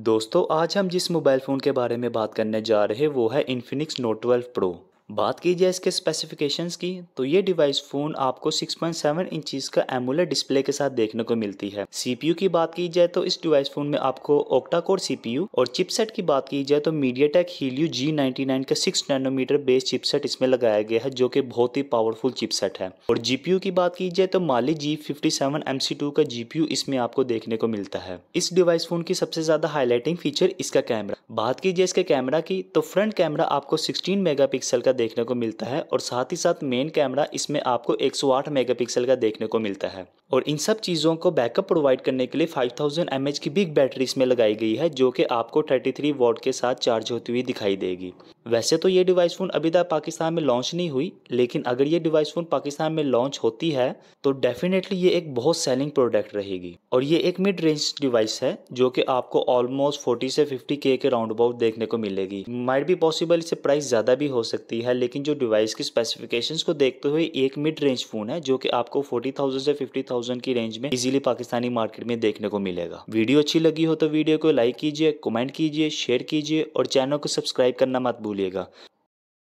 दोस्तों आज हम जिस मोबाइल फ़ोन के बारे में बात करने जा रहे हैं वो है इन्फिनिक्स नोट 12 प्रो बात की जाए इसके स्पेसिफिकेशंस की तो ये डिवाइस फ़ोन आपको 6.7 इंच का एमुलर डिस्प्ले के साथ देखने को मिलती है सीपीयू की बात की जाए तो इस डिवाइस फ़ोन में आपको ओक्टा कोर सीपीयू और चिपसेट की बात की जाए तो मीडिया टेक हीलियो जी का 6 नैनोमीटर बेस चिपसेट इसमें लगाया गया है जो की बहुत ही पावरफुल चिपसेट है और जीपीयू की बात की जाए तो माली जी फिफ्टी का जीपीयू इसमें आपको देखने को मिलता है इस डिवाइस फ़ोन की सबसे ज़्यादा हाईलाइटिंग फीचर इसका कैमरा बात की जाए इसके कैमरा की तो फ्रंट कैमरा आपको सिक्सटीन मेगा का देखने को मिलता है और साथ ही साथ मेन कैमरा इसमें आपको 108 मेगापिक्सल का देखने को मिलता है और इन सब चीज़ों को बैकअप प्रोवाइड करने के लिए 5000 थाउजेंड की बिग बैटरी इसमें लगाई गई है जो कि आपको 33 थ्री के साथ चार्ज होती हुई दिखाई देगी वैसे तो ये डिवाइस फ़ोन अभी तक पाकिस्तान में लॉन्च नहीं हुई लेकिन अगर ये डिवाइस फ़ोन पाकिस्तान में लॉन्च होती है तो डेफिनेटली ये एक बहुत सेलिंग प्रोडक्ट रहेगी और ये एक मिड रेंज डिवाइस है जो कि आपको ऑलमोस्ट 40 से 50 के के राउंड अबाउट देखने को मिलेगी माइट भी पॉसिबल इससे प्राइस ज़्यादा भी हो सकती है लेकिन जो डिवाइस की स्पेसिफिकेशन को देखते हुए एक मिड रेंज फ़ोन है जो कि आपको फोर्टी से फिफ्टी की रेंज में इजिली पाकिस्तानी मार्केट में देखने को मिलेगा वीडियो अच्छी लगी हो तो वीडियो को लाइक कीजिए कमेंट कीजिए शेयर कीजिए और चैनल को सब्सक्राइब करना मत भूल भूलिएगा